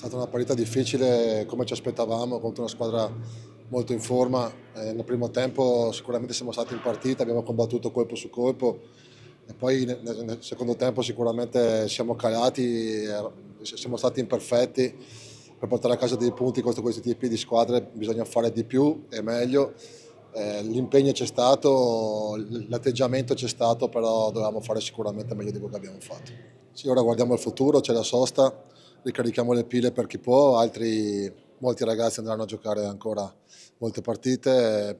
È stata una partita difficile come ci aspettavamo contro una squadra molto in forma. Eh, nel primo tempo sicuramente siamo stati in partita, abbiamo combattuto colpo su colpo e poi nel, nel secondo tempo sicuramente siamo calati, eh, siamo stati imperfetti. Per portare a casa dei punti contro questi tipi di squadre bisogna fare di più e meglio. Eh, l'impegno c'è stato, l'atteggiamento c'è stato, però dovevamo fare sicuramente meglio di quello che abbiamo fatto. Sì, ora guardiamo il futuro, c'è la sosta ricarichiamo le pile per chi può, altri, molti ragazzi andranno a giocare ancora molte partite,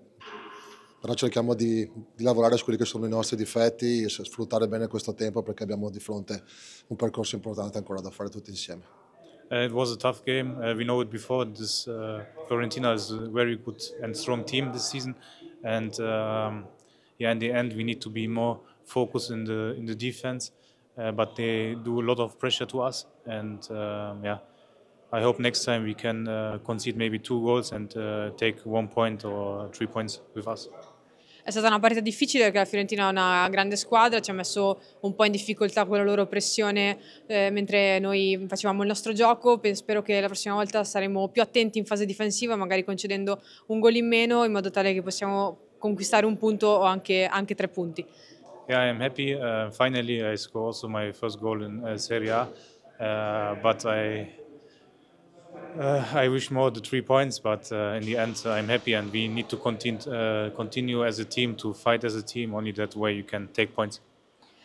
però cerchiamo di, di lavorare su quelli che sono i nostri difetti e sfruttare bene questo tempo perché abbiamo di fronte un percorso importante ancora da fare tutti insieme. Uh, it was a tough game. Uh, we know it before. This uh, Florentina is a very good and strong team this season, and um, yeah, in the end we need to be more focused in the in the defense uh, but they do a lot of pressure to us. And um, yeah, I hope next time we can uh, concede maybe two goals and uh, take one point or three points with us. È stata una partita difficile perché la Fiorentina è una grande squadra, ci ha messo un po' in difficoltà con la loro pressione eh, mentre noi facevamo il nostro gioco. Spero che la prossima volta saremo più attenti in fase difensiva, magari concedendo un gol in meno in modo tale che possiamo conquistare un punto o anche, anche tre punti. Yeah, I'm happy. Uh, finally, I scored also my first goal in uh, Serie A. Uh, but I, uh, I wish more the three points. But uh, in the end, I'm happy, and we need to continue uh, continue as a team to fight as a team. Only that way you can take points.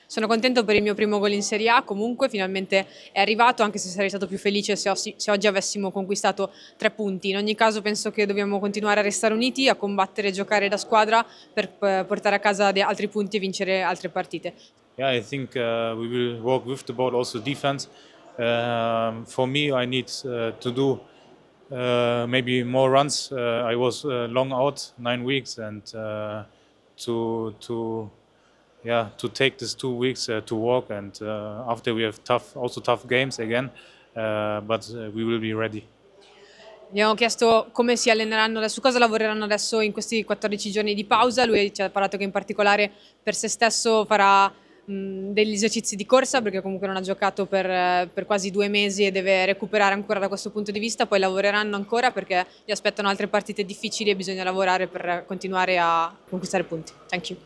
Sono contento per il mio primo gol in Serie A, comunque finalmente è arrivato, anche se sarei stato più felice se, oggi avessimo conquistato tre punti. In ogni caso penso che dobbiamo continuare a restare uniti, a combattere e giocare da squadra per eh, portare a casa altri punti e vincere altre partite. Yeah, I think uh, we will work with the ball also defense. Uh, for me, I need uh, to do uh, maybe more runs. Uh, I was uh, long out, nine weeks, and uh, to to yeah to take these two weeks uh, to walk and uh, after we have tough also tough games again uh, but uh, we will be ready abbiamo chiesto come si alleneranno adesso, cosa lavoreranno adesso in questi 14 giorni di pausa. Lui ci ha parlato che in particolare per se stesso farà mh, degli esercizi di corsa perché comunque non ha giocato per, per quasi due mesi e deve recuperare ancora da questo punto di vista. Poi lavoreranno ancora perché gli aspettano altre partite difficili e bisogna lavorare per continuare a conquistare punti. Thank you.